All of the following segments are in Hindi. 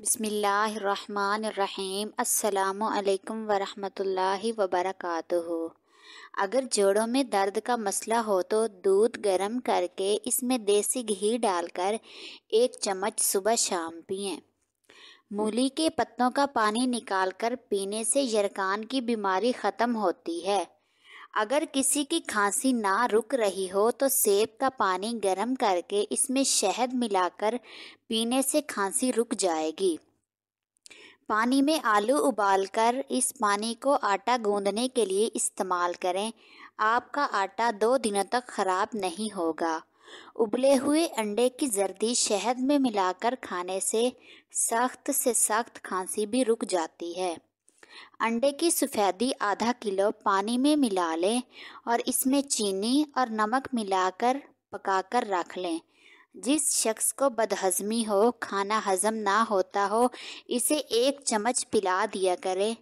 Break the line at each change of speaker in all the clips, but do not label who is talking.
बिसमीम् अल्लाम वरहमतुल्लाहि वबरकातुहु अगर जोड़ों में दर्द का मसला हो तो दूध गर्म करके इसमें देसी घी डालकर एक चम्मच सुबह शाम पिएं मूली के पत्तों का पानी निकालकर पीने से यरकान की बीमारी ख़त्म होती है अगर किसी की खांसी ना रुक रही हो तो सेब का पानी गर्म करके इसमें शहद मिलाकर पीने से खांसी रुक जाएगी पानी में आलू उबालकर इस पानी को आटा गूंदने के लिए इस्तेमाल करें आपका आटा दो दिनों तक खराब नहीं होगा उबले हुए अंडे की जर्दी शहद में मिलाकर खाने से सख्त से सख्त खांसी भी रुक जाती है अंडे की सफ़ेदी आधा किलो पानी में मिला लें और इसमें चीनी और नमक मिलाकर पकाकर रख लें जिस शख्स को बदहजमी हो खाना हजम ना होता हो इसे एक चम्मच पिला दिया करें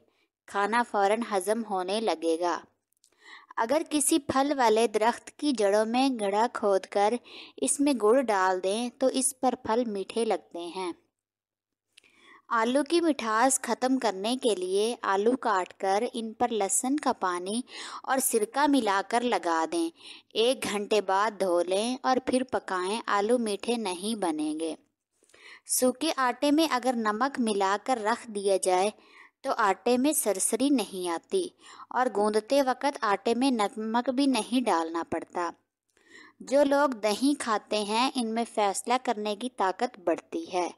खाना फौरन हजम होने लगेगा अगर किसी फल वाले दरख्त की जड़ों में गड़ा खोदकर इसमें गुड़ डाल दें तो इस पर फल मीठे लगते हैं आलू की मिठास ख़त्म करने के लिए आलू काटकर इन पर लहसुन का पानी और सिरका मिलाकर लगा दें एक घंटे बाद धो लें और फिर पकाएं आलू मीठे नहीं बनेंगे सूखे आटे में अगर नमक मिलाकर रख दिया जाए तो आटे में सरसरी नहीं आती और गूंदते वक्त आटे में नमक भी नहीं डालना पड़ता जो लोग दही खाते हैं इनमें फैसला करने की ताकत बढ़ती है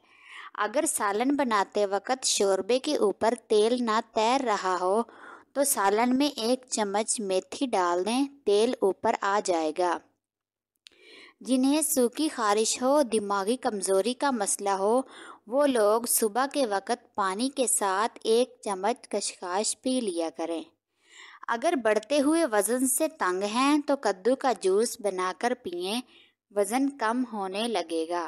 अगर सालन बनाते वक्त शोरबे के ऊपर तेल ना तैर रहा हो तो सालन में एक चम्मच मेथी डाल दें तेल ऊपर आ जाएगा जिन्हें सूखी खारिश हो दिमागी कमज़ोरी का मसला हो वो लोग सुबह के वक्त पानी के साथ एक चम्मच कशकाश पी लिया करें अगर बढ़ते हुए वज़न से तंग हैं तो कद्दू का जूस बनाकर पिए वज़न कम होने लगेगा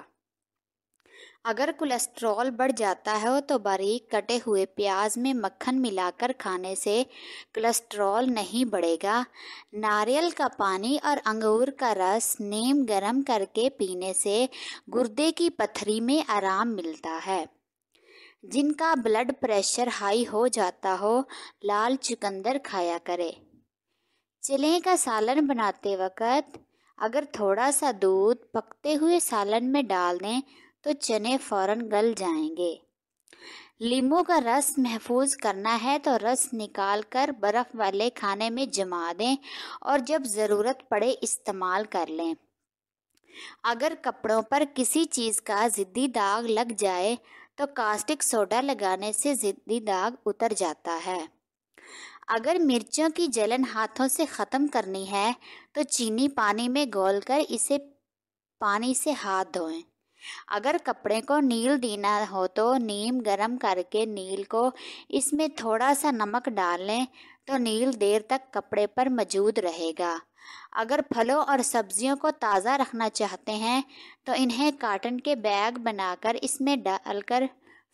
अगर कोलेस्ट्रॉल बढ़ जाता है तो बारीक कटे हुए प्याज में मक्खन मिलाकर खाने से कोलेस्ट्रॉल नहीं बढ़ेगा नारियल का पानी और अंगूर का रस नीम गरम करके पीने से गुर्दे की पथरी में आराम मिलता है जिनका ब्लड प्रेशर हाई हो जाता हो लाल चुकंदर खाया करें चिले का सालन बनाते वक्त अगर थोड़ा सा दूध पकते हुए सालन में डाल दें तो चने फौरन गल जाएंगे लीमू का रस महफूज करना है तो रस निकाल कर बर्फ़ वाले खाने में जमा दें और जब ज़रूरत पड़े इस्तेमाल कर लें अगर कपड़ों पर किसी चीज़ का ज़िद्दी दाग लग जाए तो कास्टिक सोडा लगाने से ज़िद्दी दाग उतर जाता है अगर मिर्चों की जलन हाथों से ख़त्म करनी है तो चीनी पानी में घोलकर इसे पानी से हाथ धोएं अगर कपड़े को नील देना हो तो नीम गरम करके नील को इसमें थोड़ा सा नमक डाल लें तो नील देर तक कपड़े पर मौजूद रहेगा अगर फलों और सब्जियों को ताज़ा रखना चाहते हैं तो इन्हें काटन के बैग बनाकर इसमें डालकर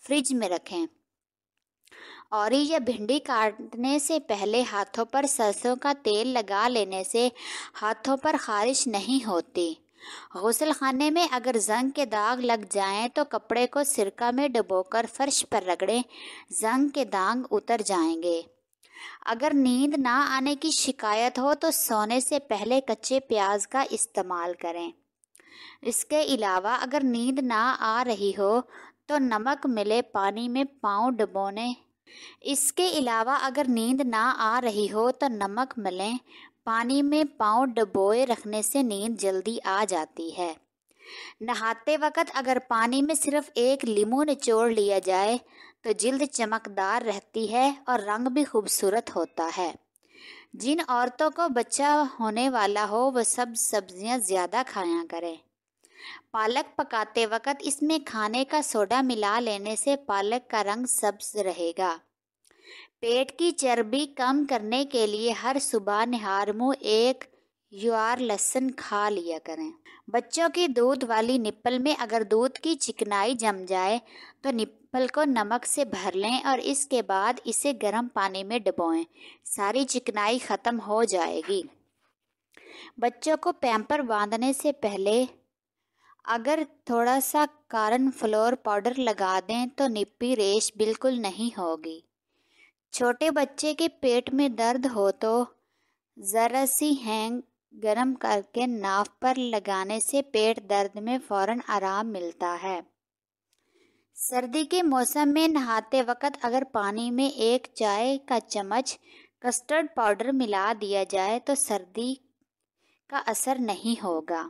फ्रिज में रखें और या भिंडी काटने से पहले हाथों पर सरसों का तेल लगा लेने से हाथों पर खारिश नहीं होती गसल खाने में अगर जंग के दाग लग जाएं तो कपड़े को सिरका में डुबोकर फर्श पर रगड़ें जंग के दाग उतर जाएंगे अगर नींद ना आने की शिकायत हो तो सोने से पहले कच्चे प्याज का इस्तेमाल करें इसके अलावा अगर नींद ना आ रही हो तो नमक मिले पानी में पाँव डुबोने इसके अलावा अगर नींद ना आ रही हो तो नमक मिले पानी में पाँव डुबोए रखने से नींद जल्दी आ जाती है नहाते वक्त अगर पानी में सिर्फ एक लीमू निचोड़ लिया जाए तो जल्द चमकदार रहती है और रंग भी खूबसूरत होता है जिन औरतों को बच्चा होने वाला हो वह सब सब्जियां ज़्यादा खाया करें पालक पकाते वक्त इसमें खाने का सोडा मिला लेने से पालक का रंग सब्ज रहेगा पेट की चर्बी कम करने के लिए हर सुबह निहार मुँह एक युआर लहसुन खा लिया करें बच्चों की दूध वाली निप्पल में अगर दूध की चिकनाई जम जाए तो निप्पल को नमक से भर लें और इसके बाद इसे गर्म पानी में डुबोएं सारी चिकनाई ख़त्म हो जाएगी बच्चों को पैम्पर बांधने से पहले अगर थोड़ा सा कारन फ्लोर पाउडर लगा दें तो निप्पी रेश बिल्कुल नहीं होगी छोटे बच्चे के पेट में दर्द हो तो ज़रा सी हैंग गरम करके नाव पर लगाने से पेट दर्द में फौरन आराम मिलता है सर्दी के मौसम में नहाते वक्त अगर पानी में एक चाय का चम्मच कस्टर्ड पाउडर मिला दिया जाए तो सर्दी का असर नहीं होगा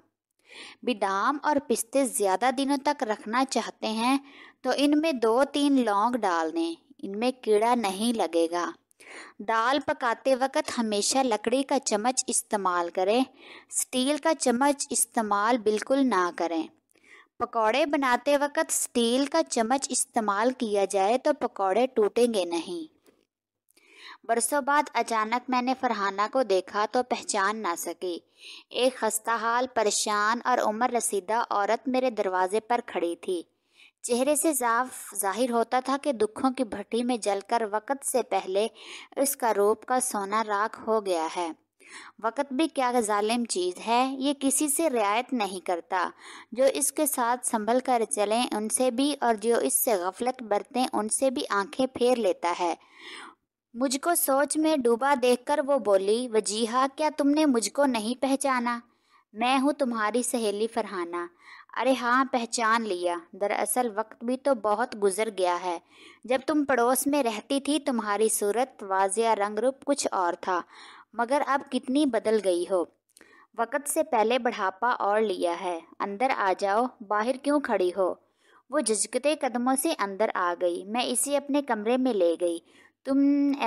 बादाम और पिस्ते ज़्यादा दिनों तक रखना चाहते हैं तो इनमें दो तीन लौंग डाल दें इनमें कीड़ा नहीं लगेगा दाल पकाते वक्त हमेशा लकड़ी का चम्मच इस्तेमाल करें स्टील का चम्मच इस्तेमाल बिल्कुल ना करें पकौड़े बनाते वक्त स्टील का चम्मच इस्तेमाल किया जाए तो पकौड़े टूटेंगे नहीं बरसों बाद अचानक मैंने फरहाना को देखा तो पहचान ना सकी एक खस्ता हाल परेशान और उम्र रसीदा औरत मेरे दरवाजे पर खड़ी थी चेहरे से साफ जाहिर होता था कि दुखों की भट्टी में जलकर वक़्त से पहले उसका रूप का सोना राख हो गया है वक़्त भी क्या जालिम चीज़ है ये किसी से रियायत नहीं करता जो इसके साथ संभल कर चलें उनसे भी और जो इससे गफलत बरतें उनसे भी आंखें फेर लेता है मुझको सोच में डूबा देखकर वो बोली वजीहा क्या तुमने मुझको नहीं पहचाना मैं हूँ तुम्हारी सहेली फरहाना अरे हाँ पहचान लिया दरअसल वक्त भी तो बहुत गुजर गया है जब तुम पड़ोस में रहती थी तुम्हारी सूरत वाजिया रंग रूप कुछ और था मगर अब कितनी बदल गई हो वक़्त से पहले बढ़ापा और लिया है अंदर आ जाओ बाहर क्यों खड़ी हो वो झिझकते कदमों से अंदर आ गई मैं इसे अपने कमरे में ले गई तुम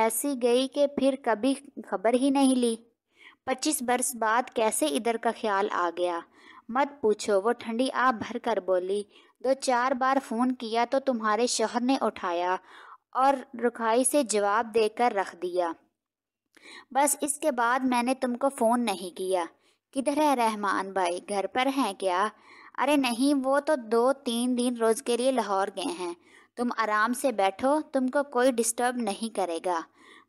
ऐसी गई कि फिर कभी खबर ही नहीं ली पच्चीस बरस बाद कैसे इधर का ख्याल आ गया मत पूछो वो ठंडी आप भर कर बोली दो चार बार फ़ोन किया तो तुम्हारे शोहर ने उठाया और रुखाई से जवाब देकर रख दिया बस इसके बाद मैंने तुमको फ़ोन नहीं किया किधर है रहमान भाई घर पर हैं क्या अरे नहीं वो तो दो तीन दिन रोज़ के लिए लाहौर गए हैं तुम आराम से बैठो तुमको कोई डिस्टर्ब नहीं करेगा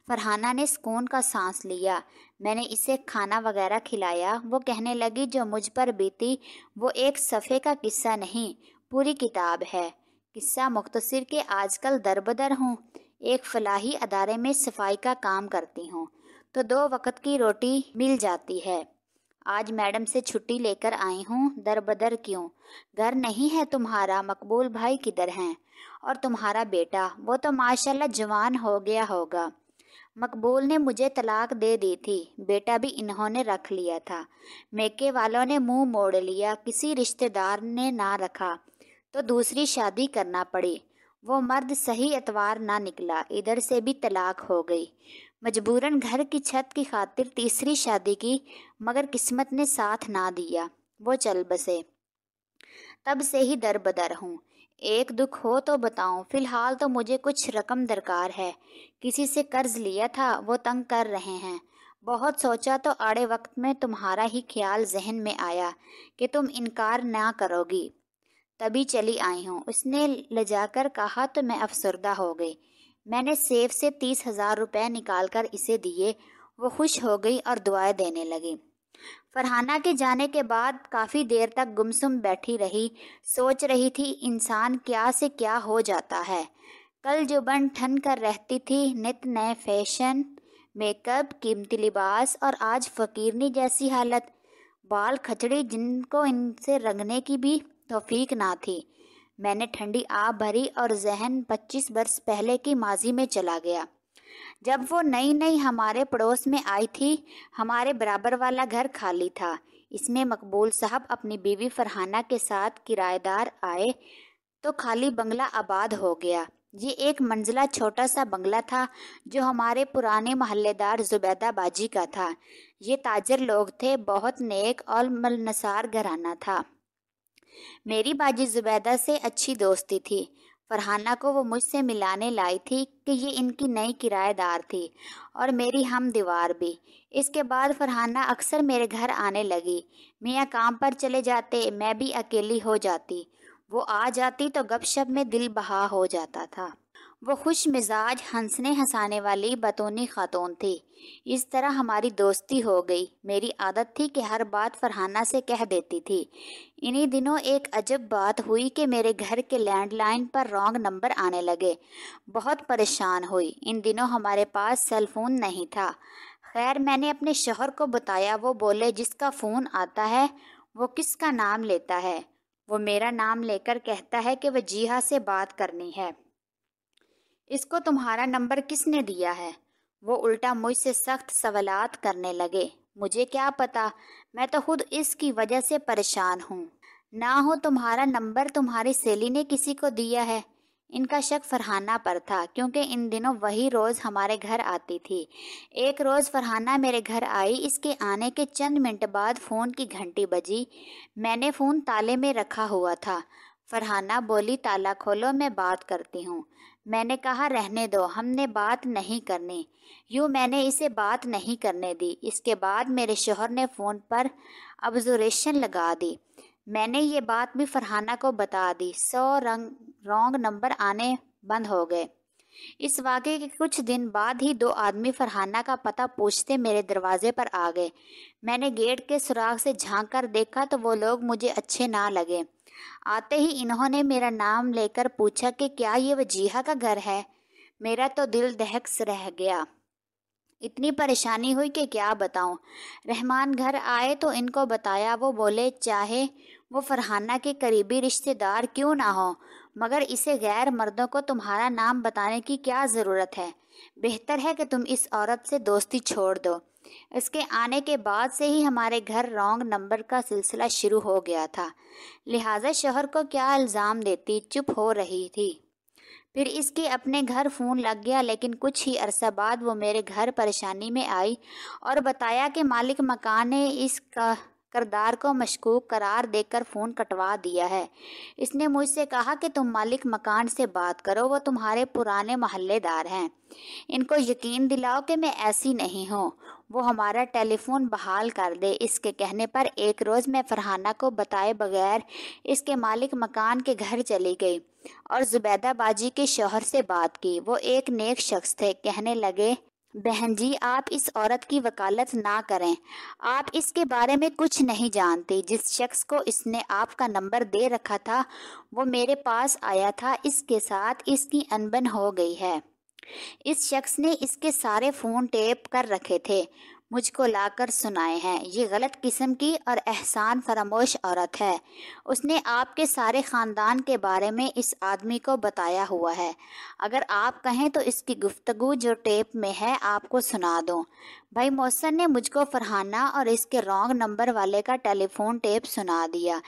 फरहाना ने सुकून का सांस लिया मैंने इसे खाना वगैरह खिलाया वो कहने लगी जो मुझ पर बीती वो एक सफ़े का किस्सा नहीं पूरी किताब है किस्सा मुख्तर के आजकल दरबदर हूँ एक फलाही अदारे में सफाई का काम करती हूँ तो दो वक्त की रोटी मिल जाती है आज मैडम से छुट्टी लेकर आई हूँ दर बदर क्यों घर नहीं है तुम्हारा मकबूल भाई किधर हैं और तुम्हारा बेटा वो तो माशाल्लाह जवान हो गया होगा मकबूल ने मुझे तलाक दे दी थी बेटा भी इन्होंने रख लिया था मेके वालों ने मुंह मोड़ लिया किसी रिश्तेदार ने ना रखा तो दूसरी शादी करना पड़ी वो मर्द सही एतवार ना निकला इधर से भी तलाक हो गई मजबूरन घर की छत की खातिर तीसरी शादी की मगर किस्मत ने साथ ना दिया वो चल बसे तब से ही दर बदर हूँ एक दुख हो तो बताऊं फिलहाल तो मुझे कुछ रकम दरकार है किसी से कर्ज लिया था वो तंग कर रहे हैं बहुत सोचा तो आड़े वक्त में तुम्हारा ही ख्याल जहन में आया कि तुम इनकार ना करोगी तभी चली आई हूँ उसने लजाकर कहा तो मैं अफसरदा हो गई मैंने सेफ से तीस हजार रुपये निकाल कर इसे दिए वो खुश हो गई और दुआएं देने लगी फरहाना के जाने के बाद काफ़ी देर तक गुमसुम बैठी रही सोच रही थी इंसान क्या से क्या हो जाता है कल जो बन ठन कर रहती थी नित नए फैशन मेकअप कीमती लिबास और आज फकीरनी जैसी हालत बाल खचड़ी जिनको इनसे रंगने की भी तोफीक ना थी मैंने ठंडी आ भरी और जहन 25 बरस पहले की माजी में चला गया जब वो नई नई हमारे पड़ोस में आई थी हमारे बराबर वाला घर खाली था इसमें मकबूल साहब अपनी बीवी फरहाना के साथ किराएदार आए तो खाली बंगला आबाद हो गया ये एक मंजिला छोटा सा बंगला था जो हमारे पुराने महल्लेदार जुबैदा बाजी का था ये ताजर लोग थे बहुत नेक और मलनसार घराना था मेरी बाजी जुबैदा से अच्छी दोस्ती थी फरहाना को वो मुझसे मिलाने लाई थी कि ये इनकी नई किराएदार थी और मेरी हम दीवार भी इसके बाद फरहाना अक्सर मेरे घर आने लगी मियाँ काम पर चले जाते मैं भी अकेली हो जाती वो आ जाती तो गपशप में दिल बहा हो जाता था वो खुश मिजाज हंसने हंसाने वाली बतौनी खातून थी इस तरह हमारी दोस्ती हो गई मेरी आदत थी कि हर बात फरहाना से कह देती थी इन्हीं दिनों एक अजब बात हुई कि मेरे घर के लैंडलाइन पर रॉन्ग नंबर आने लगे बहुत परेशान हुई इन दिनों हमारे पास सेल फोन नहीं था खैर मैंने अपने शोहर को बताया वो बोले जिसका फ़ोन आता है वो किसका नाम लेता है वो मेरा नाम लेकर कहता है कि वह जीहा से बात करनी है इसको तुम्हारा नंबर किसने दिया है वो उल्टा मुझसे सख्त सवाल करने लगे मुझे क्या पता मैं तो खुद इसकी वजह से परेशान हूँ ना हो तुम्हारा नंबर तुम्हारी सहेली ने किसी को दिया है इनका शक फरहाना पर था क्योंकि इन दिनों वही रोज़ हमारे घर आती थी एक रोज़ फरहाना मेरे घर आई इसके आने के चंद मिनट बाद फ़ोन की घंटी बजी मैंने फ़ोन ताले में रखा हुआ था फरहाना बोली ताला खोलो मैं बात करती हूँ मैंने कहा रहने दो हमने बात नहीं करनी यूँ मैंने इसे बात नहीं करने दी इसके बाद मेरे शोहर ने फ़ोन पर ऑब्जर्वेशन लगा दी मैंने ये बात भी फरहाना को बता दी सौ रंग रॉन्ग नंबर आने बंद हो गए इस वाक़े के कुछ दिन बाद ही दो आदमी फरहाना का पता पूछते मेरे दरवाजे पर आ गए मैंने गेट के सुराग से झांक कर देखा तो वो लोग मुझे अच्छे ना लगे आते ही इन्होंने मेरा नाम लेकर पूछा कि क्या ये वजीहा का घर है मेरा तो दिल दहक्स रह गया इतनी परेशानी हुई कि क्या बताऊं रहमान घर आए तो इनको बताया वो बोले चाहे वो फरहाना के करीबी रिश्तेदार क्यों ना हो मगर इसे गैर मर्दों को तुम्हारा नाम बताने की क्या ज़रूरत है बेहतर है कि तुम इस औरत से दोस्ती छोड़ दो इसके आने के बाद से ही हमारे घर रॉन्ग नंबर का सिलसिला शुरू हो गया था लिहाजा शोहर को क्या इल्ज़ाम देती चुप हो रही थी फिर इसके अपने घर फ़ोन लग गया लेकिन कुछ ही अरसा बाद वो मेरे घर परेशानी में आई और बताया कि मालिक मकान ने इस करदार को मशकूक करार देकर फ़ोन कटवा दिया है इसने मुझसे कहा कि तुम मालिक मकान से बात करो वो तुम्हारे पुराने महल्लेदार हैं इनको यकीन दिलाओ कि मैं ऐसी नहीं हूँ वो हमारा टेलीफोन बहाल कर दे इसके कहने पर एक रोज़ मैं फरहाना को बताए बगैर इसके मालिक मकान के घर चली गई और जुबैदा बाजी के शोहर से बात की वो एक नेक शख्स थे कहने लगे बहन जी आप इस औरत की वकालत ना करें आप इसके बारे में कुछ नहीं जानती जिस शख्स को इसने आपका नंबर दे रखा था वो मेरे पास आया था इसके साथ इसकी अनबन हो गई है इस शख्स ने इसके सारे फ़ोन टेप कर रखे थे मुझको लाकर सुनाए हैं ये गलत किस्म की और एहसान फरामोश औरत है उसने आपके सारे ख़ानदान के बारे में इस आदमी को बताया हुआ है अगर आप कहें तो इसकी गुफ्तगु जो टेप में है आपको सुना दो भाई मोहसन ने मुझको फरहाना और इसके रॉन्ग नंबर वाले का टेलीफोन टेप सुना दिया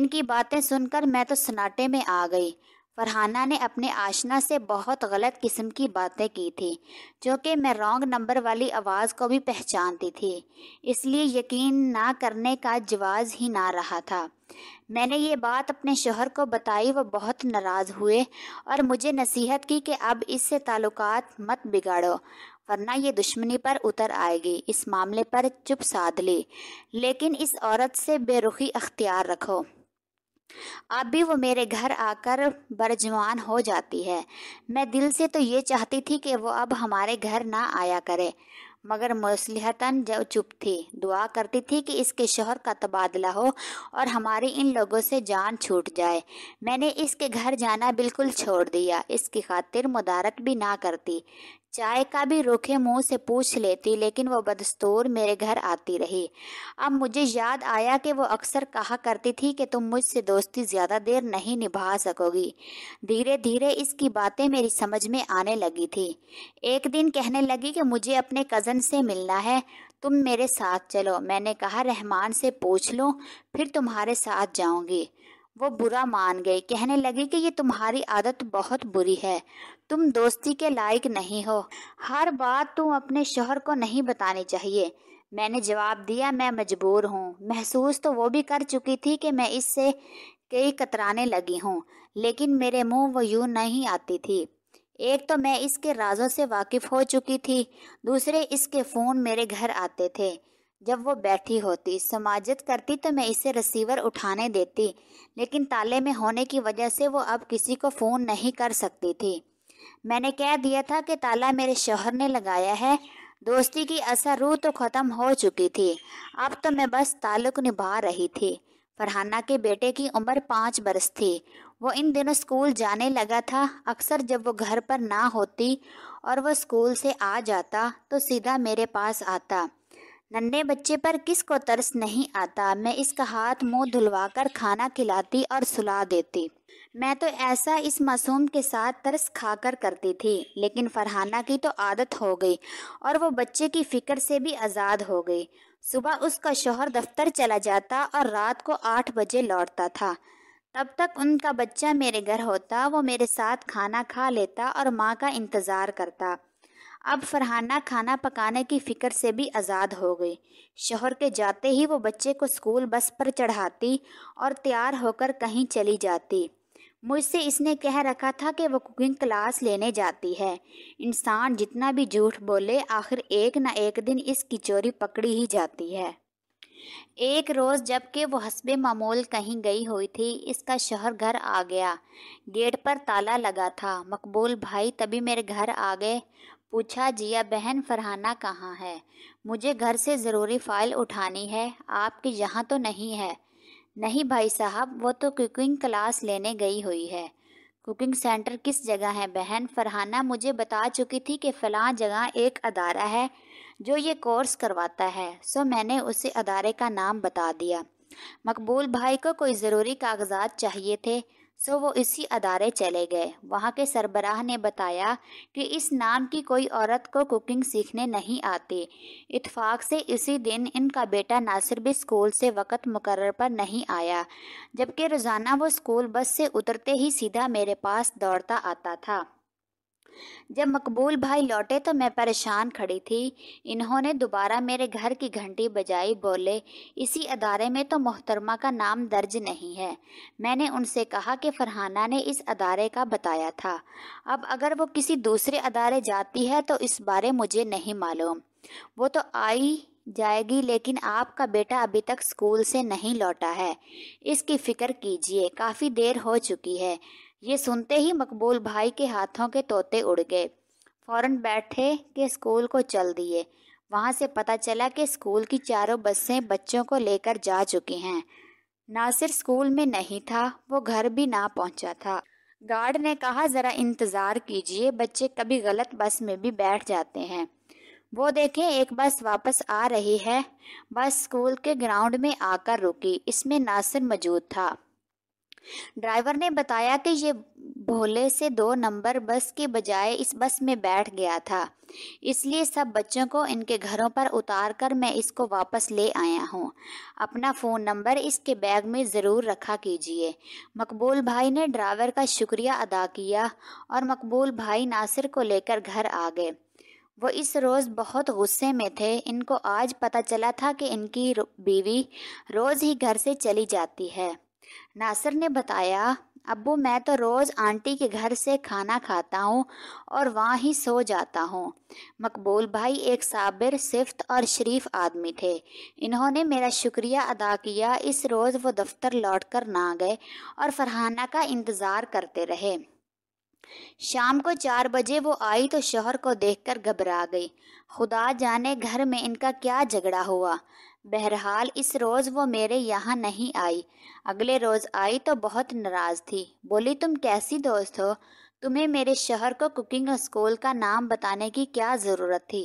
इनकी बातें सुनकर मैं तो सन्नाटे में आ गई फरहाना ने अपने आशना से बहुत गलत किस्म की बातें की थी जो कि मैं रॉन्ग नंबर वाली आवाज़ को भी पहचानती थी इसलिए यकीन ना करने का जवाज ही ना रहा था मैंने ये बात अपने शोहर को बताई वो बहुत नाराज़ हुए और मुझे नसीहत की कि अब इससे ताल्लुकात मत बिगाड़ो वरना ये दुश्मनी पर उतर आएगी इस मामले पर चुप साध ली लेकिन इस औरत से बेरुखी अख्तियार रखो अब भी वो मेरे घर आकर बरजवान हो जाती है मैं दिल से तो ये चाहती थी कि वो अब हमारे घर ना आया करे मगर मसलहतन जब चुप थी दुआ करती थी कि इसके शोहर का तबादला हो और हमारी इन लोगों से जान छूट जाए मैंने इसके घर जाना बिल्कुल छोड़ दिया इसकी खातिर मुदारत भी ना करती चाय का भी रूखे मुंह से पूछ लेती लेकिन वो बदस्तूर मेरे घर आती रही अब मुझे याद आया कि वो अक्सर कहा करती थी कि तुम मुझसे दोस्ती ज़्यादा देर नहीं निभा सकोगी धीरे धीरे इसकी बातें मेरी समझ में आने लगी थी एक दिन कहने लगी कि मुझे अपने कज़न से मिलना है तुम मेरे साथ चलो मैंने कहा रहमान से पूछ लो फिर तुम्हारे साथ जाऊंगी वो बुरा मान गई कहने लगी कि ये तुम्हारी आदत बहुत बुरी है तुम दोस्ती के लायक नहीं हो हर बात तुम अपने शोहर को नहीं बतानी चाहिए मैंने जवाब दिया मैं मजबूर हूँ महसूस तो वो भी कर चुकी थी कि मैं इससे कई कतराने लगी हूँ लेकिन मेरे मुंह वो यूं नहीं आती थी एक तो मैं इसके राजों से वाकिफ हो चुकी थी दूसरे इसके फ़ोन मेरे घर आते थे जब वो बैठी होती समाजित करती तो मैं इसे रिसीवर उठाने देती लेकिन ताले में होने की वजह से वो अब किसी को फ़ोन नहीं कर सकती थी मैंने कह दिया था कि ताला मेरे शोहर ने लगाया है दोस्ती की असर रूह तो ख़त्म हो चुकी थी अब तो मैं बस ताल्लुक निभा रही थी फरहाना के बेटे की उम्र पाँच बरस थी वो इन दिनों स्कूल जाने लगा था अक्सर जब वो घर पर ना होती और वो स्कूल से आ जाता तो सीधा मेरे पास आता नन्हे बच्चे पर किस को तरस नहीं आता मैं इसका हाथ मुंह धुलवाकर खाना खिलाती और सुला देती मैं तो ऐसा इस मासूम के साथ तरस खाकर करती थी लेकिन फरहाना की तो आदत हो गई और वो बच्चे की फिक्र से भी आज़ाद हो गई सुबह उसका शोहर दफ्तर चला जाता और रात को आठ बजे लौटता था तब तक उनका बच्चा मेरे घर होता वो मेरे साथ खाना खा लेता और माँ का इंतज़ार करता अब फरहाना खाना पकाने की फ़िक्र से भी आज़ाद हो गई शहर के जाते ही वो बच्चे को स्कूल बस पर चढ़ाती और तैयार होकर कहीं चली जाती मुझसे इसने कह रखा था कि वो कुकिंग क्लास लेने जाती है इंसान जितना भी झूठ बोले आखिर एक ना एक दिन इस किचोरी पकड़ी ही जाती है एक रोज़ जबकि वो हसब मामूल कहीं गई हुई थी इसका शहर घर आ गया गेट पर ताला लगा था मकबूल भाई तभी मेरे घर आ गए पूछा जिया बहन फरहाना कहाँ है मुझे घर से ज़रूरी फ़ाइल उठानी है आपकी यहाँ तो नहीं है नहीं भाई साहब वो तो कुकिंग क्लास लेने गई हुई है कुकिंग सेंटर किस जगह है बहन फरहाना मुझे बता चुकी थी कि फ़लाँ जगह एक अदारा है जो ये कोर्स करवाता है सो मैंने उसे अदारे का नाम बता दिया मकबूल भाई को कोई ज़रूरी कागजात चाहिए थे सो वो इसी अदारे चले गए वहाँ के सरबराह ने बताया कि इस नाम की कोई औरत को कुकिंग सीखने नहीं आती इतफाक से इसी दिन इनका बेटा नासिर भी स्कूल से वक़्त मुकर पर नहीं आया जबकि रोज़ाना वो स्कूल बस से उतरते ही सीधा मेरे पास दौड़ता आता था जब मकबूल भाई लौटे तो मैं परेशान खड़ी थी इन्होंने दोबारा मेरे घर की घंटी बजाई बोले इसी अदारे में तो मोहतरमा का नाम दर्ज नहीं है मैंने उनसे कहा कि फरहाना ने इस अदारे का बताया था अब अगर वो किसी दूसरे अदारे जाती है तो इस बारे मुझे नहीं मालूम वो तो आई जाएगी लेकिन आपका बेटा अभी तक स्कूल से नहीं लौटा है इसकी फ़िक्र कीजिए काफ़ी देर हो चुकी है ये सुनते ही मकबूल भाई के हाथों के तोते उड़ गए फौरन बैठे के स्कूल को चल दिए वहाँ से पता चला कि स्कूल की चारों बसें बच्चों को लेकर जा चुकी हैं नासिर स्कूल में नहीं था वो घर भी ना पहुँचा था गार्ड ने कहा ज़रा इंतज़ार कीजिए बच्चे कभी गलत बस में भी बैठ जाते हैं वो देखें एक बस वापस आ रही है बस स्कूल के ग्राउंड में आकर रुकी इसमें नासिर मौजूद था ड्राइवर ने बताया कि ये भोले से दो नंबर बस के बजाय इस बस में बैठ गया था इसलिए सब बच्चों को इनके घरों पर उतार कर मैं इसको वापस ले आया हूँ अपना फ़ोन नंबर इसके बैग में ज़रूर रखा कीजिए मकबूल भाई ने ड्राइवर का शुक्रिया अदा किया और मकबूल भाई नासिर को लेकर घर आ गए वो इस रोज़ बहुत गुस्से में थे इनको आज पता चला था कि इनकी बीवी रोज़ ही घर से चली जाती है नासर ने बताया अबू मैं तो रोज़ आंटी के घर से खाना खाता हूँ और वहाँ ही सो जाता हूँ मकबूल भाई एक साबिर सिफ्त और शरीफ आदमी थे इन्होंने मेरा शुक्रिया अदा किया इस रोज़ वो दफ्तर लौट कर ना गए और फरहाना का इंतज़ार करते रहे शाम को चार बजे वो आई तो शोहर को देखकर घबरा गई खुदा जाने घर में इनका क्या झगड़ा हुआ बहरहाल इस रोज़ वो मेरे यहाँ नहीं आई अगले रोज़ आई तो बहुत नाराज़ थी बोली तुम कैसी दोस्त हो तुम्हें मेरे शहर को कुकिंग स्कूल का नाम बताने की क्या ज़रूरत थी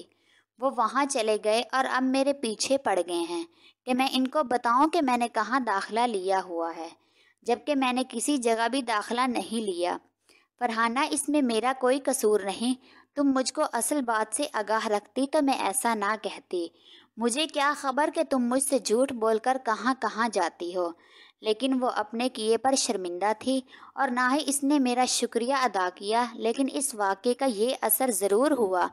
वो वहाँ चले गए और अब मेरे पीछे पड़ गए हैं कि मैं इनको बताऊं कि मैंने कहाँ दाखला लिया हुआ है जबकि मैंने किसी जगह भी दाखला नहीं लिया फरहाना इसमें मेरा कोई कसूर नहीं तुम मुझको असल बात से आगाह रखती तो मैं ऐसा ना कहती मुझे क्या खबर कि तुम मुझसे झूठ बोलकर कहाँ कहाँ जाती हो लेकिन वो अपने किए पर शर्मिंदा थी और ना ही इसने मेरा शुक्रिया अदा किया लेकिन इस वाक्य का ये असर ज़रूर हुआ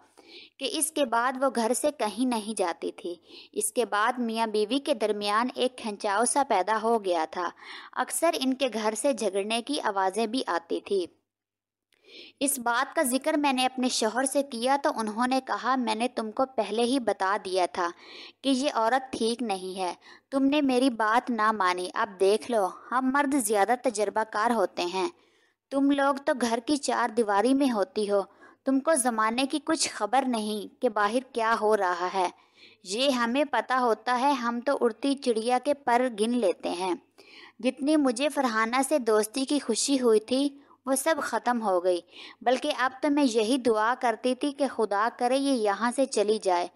कि इसके बाद वो घर से कहीं नहीं जाती थी इसके बाद मियाँ बीवी के दरमियान एक खिंचाव सा पैदा हो गया था अक्सर इनके घर से झगड़ने की आवाज़ें भी आती थी इस बात का जिक्र मैंने अपने शोहर से किया तो उन्होंने कहा मैंने तुमको पहले ही बता दिया था कि ये औरत ठीक नहीं है तुमने मेरी बात ना मानी अब देख लो हम मर्द ज़्यादा तजर्बाकार होते हैं तुम लोग तो घर की चार दीवारी में होती हो तुमको ज़माने की कुछ खबर नहीं कि बाहर क्या हो रहा है ये हमें पता होता है हम तो उड़ती चिड़िया के पर गिन लेते हैं जितनी मुझे फरहाना से दोस्ती की खुशी हुई थी वो सब ख़त्म हो गई बल्कि अब तो मैं यही दुआ करती थी कि खुदा करे ये यहाँ से चली जाए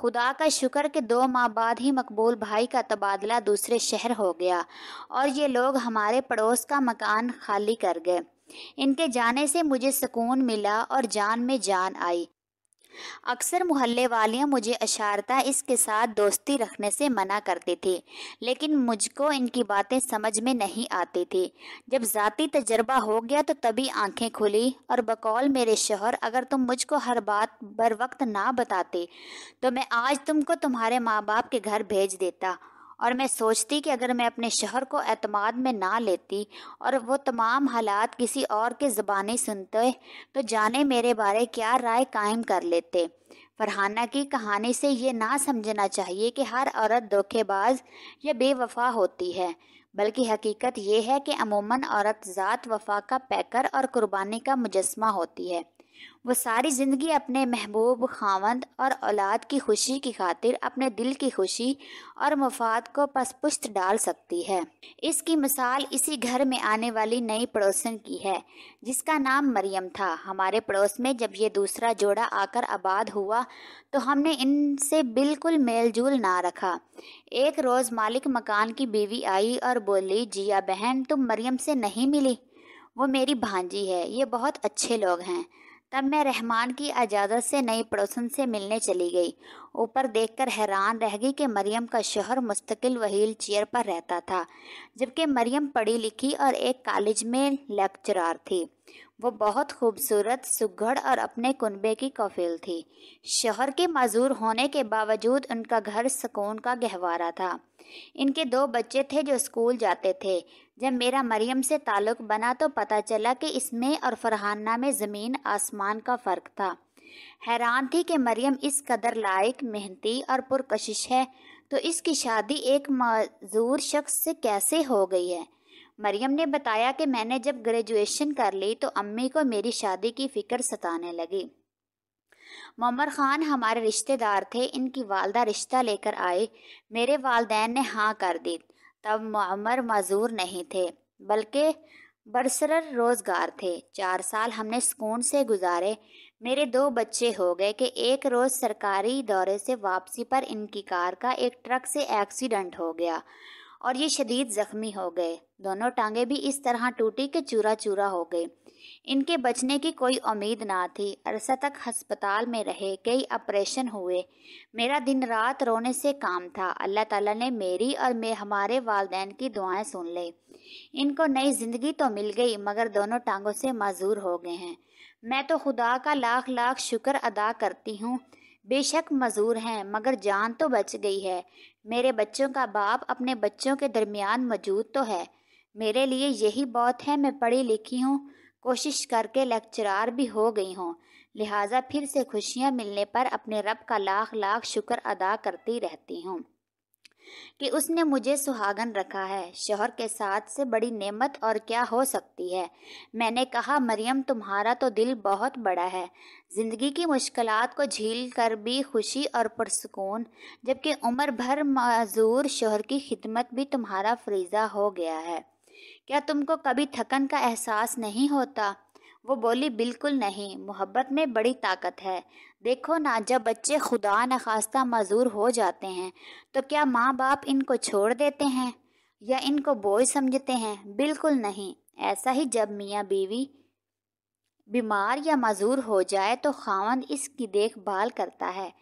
खुदा का शुक्र के दो माह बाद ही मकबूल भाई का तबादला दूसरे शहर हो गया और ये लोग हमारे पड़ोस का मकान खाली कर गए इनके जाने से मुझे सुकून मिला और जान में जान आई अक्सर मोहल्ले वालियाँ मुझे अशारता इसके साथ दोस्ती रखने से मना करते थे लेकिन मुझको इनकी बातें समझ में नहीं आती थी जब ज़ाती तजर्बा हो गया तो तभी आंखें खुली और बकौल मेरे शोहर अगर तुम मुझको हर बात बर वक्त ना बताते तो मैं आज तुमको तुम्हारे माँ बाप के घर भेज देता और मैं सोचती कि अगर मैं अपने शहर को अतमाद में ना लेती और वो तमाम हालात किसी और के ज़बानी सुनते तो जाने मेरे बारे क्या राय कायम कर लेते फरहाना की कहानी से ये ना समझना चाहिए कि हर औरत धोखेबाज या बेवफा होती है बल्कि हकीकत यह है कि अमूमन औरत ज़ात वफा का पैकर और कुर्बानी का मुजस्मा होती है वो सारी ज़िंदगी अपने महबूब खावंद और औलाद की खुशी की खातिर अपने दिल की खुशी और मफाद को पसपुश्त डाल सकती है इसकी मिसाल इसी घर में आने वाली नई पड़ोसन की है जिसका नाम मरियम था हमारे पड़ोस में जब ये दूसरा जोड़ा आकर आबाद हुआ तो हमने इनसे बिल्कुल मेलजोल ना रखा एक रोज़ मालिक मकान की बीवी आई और बोली जिया बहन तुम मरियम से नहीं मिली वो मेरी भांजी है ये बहुत अच्छे लोग हैं तब मैं रहमान की इजाज़त से नई पड़ोसन से मिलने चली गई ऊपर देखकर हैरान रह गई कि मरियम का शोहर मुस्तकिल वहील चेयर पर रहता था जबकि मरियम पढ़ी लिखी और एक कॉलेज में लेक्चरार थी वो बहुत खूबसूरत सुघड़ और अपने कुनबे की कफील थी शहर के मजूर होने के बावजूद उनका घर सुकून का गहवारा था इनके दो बच्चे थे जो स्कूल जाते थे जब मेरा मरियम से ताल्लुक़ बना तो पता चला कि इसमें और फरहाना में ज़मीन आसमान का फ़र्क था हैरान थी कि मरियम इस कदर लायक मेहनती और पुरकशिश है तो इसकी शादी एक मजूर शख्स से कैसे हो गई है मरियम ने बताया कि मैंने जब ग्रेजुएशन कर ली तो अम्मी को मेरी शादी की फ़िक्र सताने लगी ममर खान हमारे रिश्तेदार थे इनकी वालदा रिश्ता लेकर आए मेरे वालदेन ने हाँ कर दी तब ममर मजूर नहीं थे बल्कि बरसर रोज़गार थे चार साल हमने सुकून से गुजारे मेरे दो बच्चे हो गए कि एक रोज़ सरकारी दौरे से वापसी पर इनकी कार का एक ट्रक से एक्सीडेंट हो गया और ये शदीद ज़ख्मी हो गए दोनों टांगे भी इस तरह टूटी कि चूरा चूरा हो गई इनके बचने की कोई उम्मीद ना थी अरसा तक हस्पताल में रहे कई ऑपरेशन हुए मेरा दिन रात रोने से काम था अल्लाह ताला ने मेरी और मे हमारे वालदेन की दुआएं सुन ली इनको नई ज़िंदगी तो मिल गई मगर दोनों टांगों से माजूर हो गए हैं मैं तो खुदा का लाख लाख शुक्र अदा करती हूँ बेशक मजूर हैं मगर जान तो बच गई है मेरे बच्चों का बाप अपने बच्चों के दरमियान मौजूद तो है मेरे लिए यही बहुत है मैं पढ़ी लिखी हूँ कोशिश करके लेक्चरार भी हो गई हूँ लिहाजा फिर से खुशियाँ मिलने पर अपने रब का लाख लाख शुक्र अदा करती रहती हूँ कि उसने मुझे सुहागन रखा है शोहर के साथ से बड़ी नेमत और क्या हो सकती है मैंने कहा मरियम तुम्हारा तो दिल बहुत बड़ा है ज़िंदगी की मुश्किलात को झील कर भी खुशी और पुरसकून जबकि उम्र भर मज़ूर शोहर की खिदमत भी तुम्हारा फरीज़ा हो गया है क्या तुमको कभी थकन का एहसास नहीं होता वो बोली बिल्कुल नहीं मोहब्बत में बड़ी ताकत है देखो ना जब बच्चे खुदा नखास्ता मजूर हो जाते हैं तो क्या माँ बाप इनको छोड़ देते हैं या इनको बोझ समझते हैं बिल्कुल नहीं ऐसा ही जब मियाँ बीवी बीमार या मजूर हो जाए तो खावंद इसकी देखभाल करता है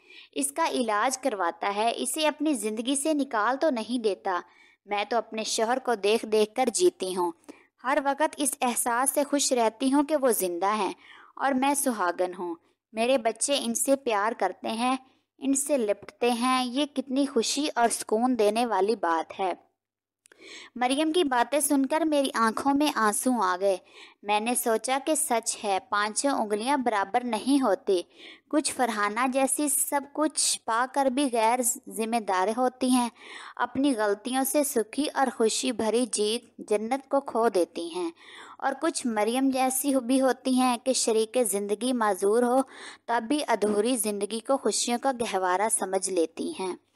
इसका इलाज करवाता है इसे अपनी ज़िंदगी से निकाल तो नहीं देता मैं तो अपने शहर को देख देख कर जीती हूँ हर वक्त इस एहसास से खुश रहती हूँ कि वो ज़िंदा हैं और मैं सुहागन हूँ मेरे बच्चे इनसे प्यार करते हैं इनसे लिपटते हैं ये कितनी खुशी और सुकून देने वाली बात है मरियम की बातें सुनकर मेरी आंखों में आंसू आ गए मैंने सोचा कि सच है पांचों उंगलियां बराबर नहीं होती कुछ फरहाना जैसी सब कुछ पाकर भी गैर जिम्मेदार होती हैं अपनी गलतियों से सुखी और खुशी भरी जीत जन्नत को खो देती हैं और कुछ मरियम जैसी भी होती हैं कि शरीक ज़िंदगी माजूर हो तब भी अधूरी ज़िंदगी को खुशियों का गहवारा समझ लेती हैं